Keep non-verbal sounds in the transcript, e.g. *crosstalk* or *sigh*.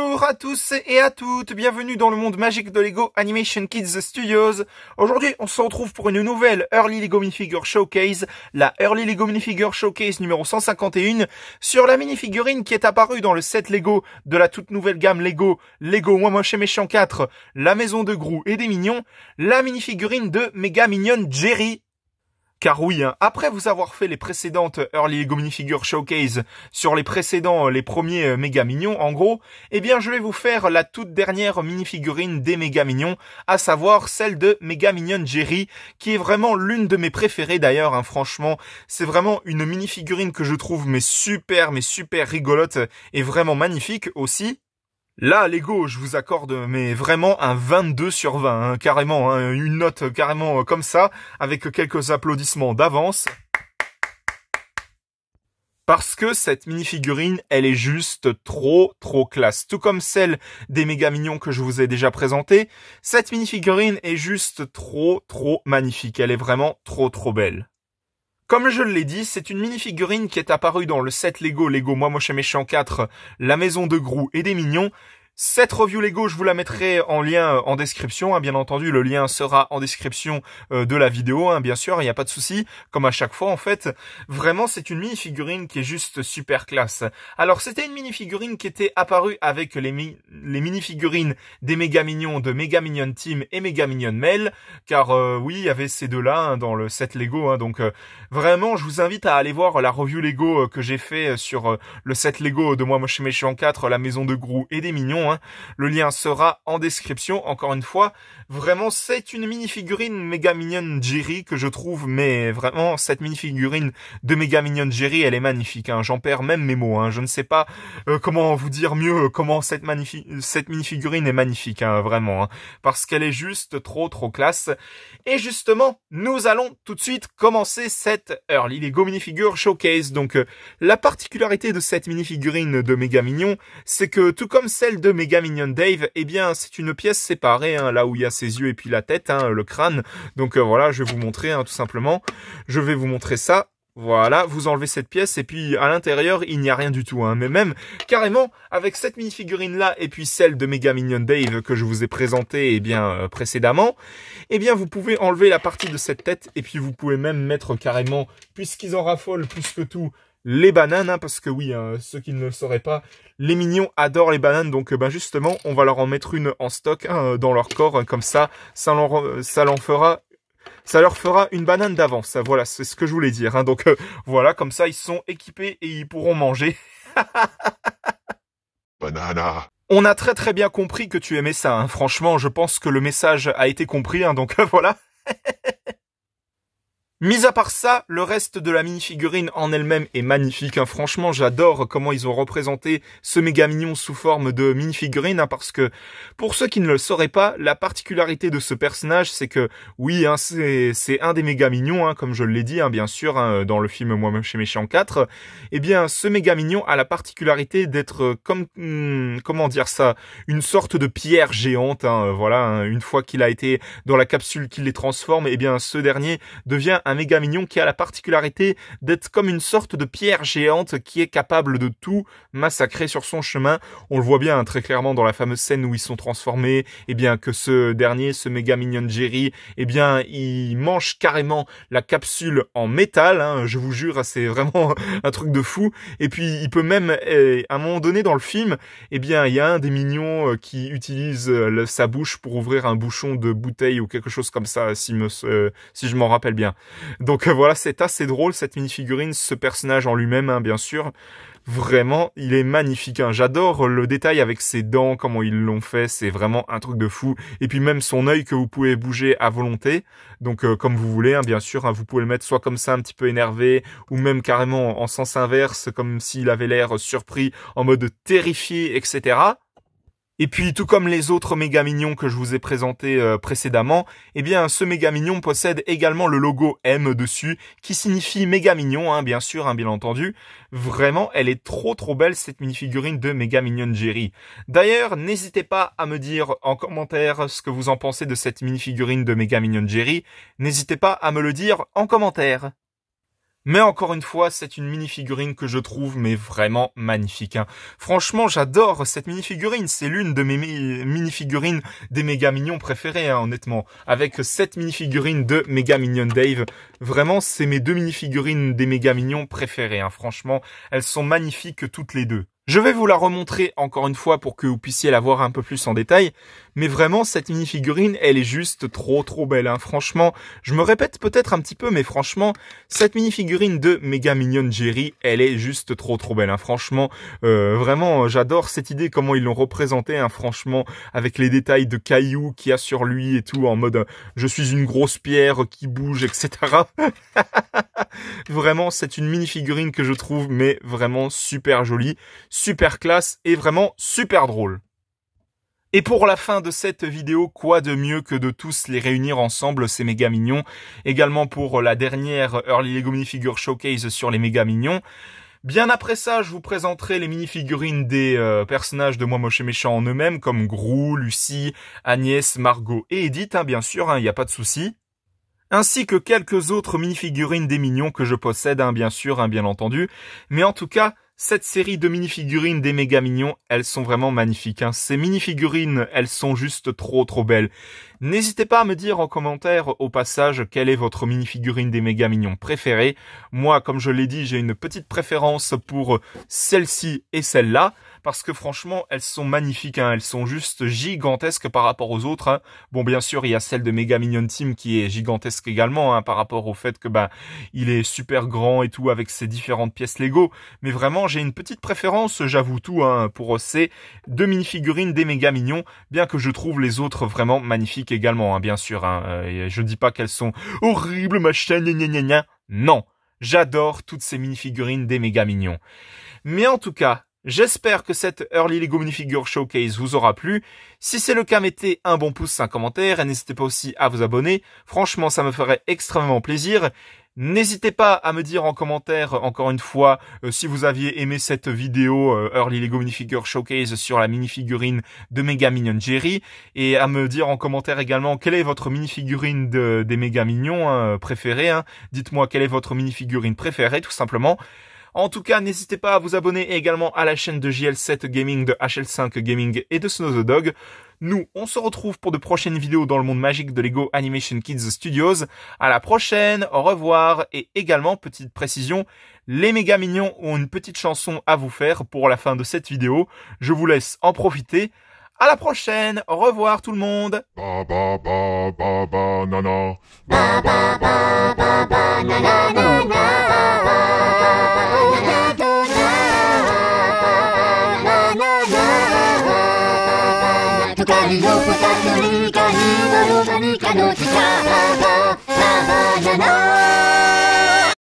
Bonjour à tous et à toutes, bienvenue dans le monde magique de LEGO Animation Kids Studios. Aujourd'hui, on se retrouve pour une nouvelle Early LEGO Minifigure Showcase, la Early LEGO Minifigure Showcase numéro 151, sur la minifigurine qui est apparue dans le set LEGO de la toute nouvelle gamme LEGO, LEGO Moi Moche et Méchant 4, la maison de Grou et des Mignons, la minifigurine de Méga Mignonne Jerry, car oui, hein. après vous avoir fait les précédentes Early Lego Minifigure Showcase sur les précédents, euh, les premiers euh, méga mignons en gros, eh bien je vais vous faire la toute dernière minifigurine des méga mignons, à savoir celle de Mega Minion Jerry, qui est vraiment l'une de mes préférées d'ailleurs, hein. franchement. C'est vraiment une minifigurine que je trouve mais super, mais super rigolote et vraiment magnifique aussi. Là, les je vous accorde, mais vraiment un 22 sur 20, hein, carrément, hein, une note carrément euh, comme ça, avec quelques applaudissements d'avance. Parce que cette mini-figurine, elle est juste trop, trop classe. Tout comme celle des méga mignons que je vous ai déjà présentée, cette mini-figurine est juste trop, trop magnifique. Elle est vraiment trop, trop belle. Comme je l'ai dit, c'est une mini-figurine qui est apparue dans le set Lego Lego Moi Moche et Méchant 4, La Maison de Grou et des Mignons, cette review Lego, je vous la mettrai en lien euh, en description. Hein. Bien entendu, le lien sera en description euh, de la vidéo, hein, bien sûr, il n'y a pas de souci. Comme à chaque fois, en fait, vraiment, c'est une mini-figurine qui est juste super classe. Alors, c'était une mini-figurine qui était apparue avec les, mini-figurines des Méga Mignons de Méga minion Team et Méga minion Mail, car euh, oui, il y avait ces deux-là hein, dans le set Lego. donc, vraiment, je vous invite à aller voir la review Lego que j'ai fait sur le set Lego de Moi, Moi, chez Méchant 4, la maison de Grou et des Mignons Hein. Le lien sera en description. Encore une fois, vraiment, c'est une mini-figurine méga mignonne Jerry que je trouve, mais vraiment, cette mini-figurine de méga mignonne Jerry, elle est magnifique. Hein. J'en perds même mes mots. Hein. Je ne sais pas euh, comment vous dire mieux euh, comment cette, cette mini-figurine est magnifique, vraiment. Parce qu'elle est juste trop, trop classe. Et justement, nous allons tout de suite commencer cette Early Lego Minifigure Showcase. Donc, euh, la particularité de cette mini-figurine de méga mignon, c'est que tout comme celle de méga Minion Dave, eh bien c'est une pièce séparée, hein, là où il y a ses yeux et puis la tête, hein, le crâne. Donc euh, voilà, je vais vous montrer hein, tout simplement. Je vais vous montrer ça. Voilà, vous enlevez cette pièce et puis à l'intérieur il n'y a rien du tout. Mais même carrément avec cette mini figurine là et puis celle de Mega Minion Dave que je vous ai présentée eh bien euh, précédemment, eh bien vous pouvez enlever la partie de cette tête et puis vous pouvez même mettre carrément puisqu'ils en raffolent plus que tout les bananes, hein, parce que oui, hein, ceux qui ne le sauraient pas, les mignons adorent les bananes, donc ben justement, on va leur en mettre une en stock hein, euh, dans leur corps, comme ça, ça, leur, fera ça leur fera une banane d'avance. Voilà, c'est ce que je voulais dire. Hein. Donc euh, voilà, comme ça, ils sont équipés et ils pourront manger. *laughs* Banana. On a très très bien compris que tu aimais ça. Franchement, je pense que le message a été compris. Hein, donc *laughs* voilà. *laughs* Mis à part ça, le reste de la mini-figurine en elle-même est magnifique. Hein. Franchement, j'adore comment ils ont représenté ce méga mignon sous forme de mini-figurine, hein, parce que pour ceux qui ne le sauraient pas, la particularité de ce personnage, c'est que oui, hein, c'est un des méga mignons, comme je l'ai dit, bien sûr, dans le film Moi-même chez Méchant 4. Eh bien, ce méga mignon a la particularité d'être euh, comme hmm, comment dire ça, une sorte de pierre géante. voilà, une fois qu'il a été dans la capsule qui les transforme, eh bien, ce dernier devient un méga mignon qui a la particularité d'être comme une sorte de pierre géante qui est capable de tout massacrer sur son chemin. On le voit bien hein, très clairement dans la fameuse scène où ils sont transformés, et eh bien que ce dernier, ce méga mignon Jerry, eh bien il mange carrément la capsule en métal. Hein. je vous jure, hein, c'est vraiment *laughs* un truc de fou. Et puis il peut même, eh, à un moment donné dans le film, eh bien il y a un des mignons euh, qui utilise euh, sa bouche pour ouvrir un bouchon de bouteille ou quelque chose comme ça, si, si je m'en rappelle bien. Donc euh, voilà, c'est assez drôle cette mini-figurine, ce personnage en lui-même, hein, bien sûr. Vraiment, il est magnifique. Hein. J'adore le détail avec ses dents, comment ils l'ont fait, c'est vraiment un truc de fou. Et puis même son œil que vous pouvez bouger à volonté, donc euh, comme vous voulez, hein, bien sûr, vous pouvez le mettre soit comme ça, un petit peu énervé, ou même carrément en sens inverse, comme s'il avait l'air surpris, en mode terrifié, etc. Et puis, tout comme les autres méga minions que je vous ai présentés euh, précédemment, eh bien, ce méga minion possède également le logo M dessus, qui signifie méga mignon, hein, bien sûr, hein, bien entendu. Vraiment, elle est trop trop belle, cette mini-figurine de méga minion Jerry. D'ailleurs, n'hésitez pas à me dire en commentaire ce que vous en pensez de cette mini-figurine de méga minion Jerry. N'hésitez pas à me le dire en commentaire. Mais encore une fois, c'est une mini-figurine que je trouve mais vraiment magnifique. Hein. Franchement, j'adore cette mini-figurine. C'est l'une de mes mini-figurines des méga mignons préférées, hein, honnêtement. Avec cette mini-figurine de méga mignon Dave, vraiment, c'est mes deux mini-figurines des méga mignons préférées. Hein. Franchement, elles sont magnifiques toutes les deux. Je vais vous la remontrer encore une fois pour que vous puissiez la voir un peu plus en détail. Mais vraiment, cette mini figurine, elle est juste trop trop belle. Hein. Franchement, je me répète peut-être un petit peu, mais franchement, cette mini figurine de méga Mignon Jerry, elle est juste trop trop belle. Hein. Franchement, euh, vraiment, j'adore cette idée comment ils l'ont représenté. Hein. Franchement, avec les détails de cailloux qu'il a sur lui et tout, en mode je suis une grosse pierre qui bouge, etc. *laughs* vraiment, c'est une mini figurine que je trouve mais vraiment super jolie super classe et vraiment super drôle. Et pour la fin de cette vidéo, quoi de mieux que de tous les réunir ensemble, ces méga mignons. Également pour la dernière Early Lego Minifigure Showcase sur les méga mignons. Bien après ça, je vous présenterai les minifigurines des euh, personnages de Moi Moche et Méchant en eux-mêmes, comme Grou, Lucie, Agnès, Margot et Edith, hein, bien sûr, il hein, n'y a pas de souci. Ainsi que quelques autres minifigurines des mignons que je possède, hein, bien sûr, hein, bien entendu. Mais en tout cas, cette série de mini-figurines des méga mignons, elles sont vraiment magnifiques. Hein. Ces mini-figurines, elles sont juste trop trop belles. N'hésitez pas à me dire en commentaire au passage quelle est votre mini-figurine des méga mignons préférée. Moi, comme je l'ai dit, j'ai une petite préférence pour celle-ci et celle-là parce que franchement, elles sont magnifiques, hein, elles sont juste gigantesques par rapport aux autres. Hein. Bon, bien sûr, il y a celle de Mega Minion Team qui est gigantesque également, hein, par rapport au fait que bah il est super grand et tout avec ses différentes pièces Lego. Mais vraiment, j'ai une petite préférence, j'avoue tout, hein, pour ces deux mini-figurines des Mega Minions bien que je trouve les autres vraiment magnifiques également, hein, bien sûr. Je euh, je dis pas qu'elles sont horribles, machin, gna gna Non. J'adore toutes ces mini-figurines des méga Minions Mais en tout cas, J'espère que cette Early Lego Minifigure Showcase vous aura plu. Si c'est le cas, mettez un bon pouce, un commentaire et n'hésitez pas aussi à vous abonner. Franchement, ça me ferait extrêmement plaisir. N'hésitez pas à me dire en commentaire, encore une fois, euh, si vous aviez aimé cette vidéo euh, Early Lego Minifigure Showcase sur la minifigurine de Mega Minion Jerry, et à me dire en commentaire également quelle est votre minifigurine de, des Mega Minions euh, préférée. Hein. Dites-moi quelle est votre minifigurine préférée, tout simplement. En tout cas, n'hésitez pas à vous abonner également à la chaîne de JL7 Gaming, de HL5 Gaming et de Snow the Dog. Nous, on se retrouve pour de prochaines vidéos dans le monde magique de Lego Animation Kids Studios. À la prochaine, au revoir et également petite précision, les méga mignons ont une petite chanson à vous faire pour la fin de cette vidéo. Je vous laisse en profiter. À la prochaine, au revoir tout le monde.